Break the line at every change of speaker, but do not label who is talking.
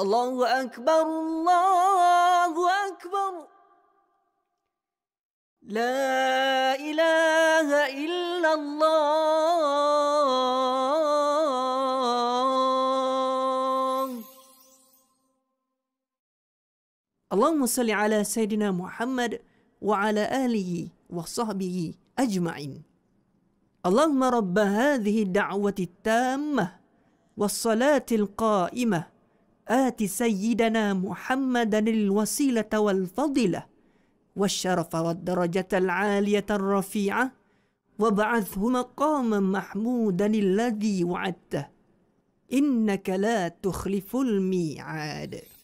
الله أكبر الله أكبر لا إله إلا
الله اللهم صل على سيدنا محمد وعلى آله وصحبه أجمعين اللهم رب هذه الدعوة التامة والصلاة القائمة آت سيدنا محمدا الوسيلة والفضلة والشرف والدرجة العالية الرفيعة وابعثه مقاما محمودا الذي وعدته إنك لا تخلف الميعاد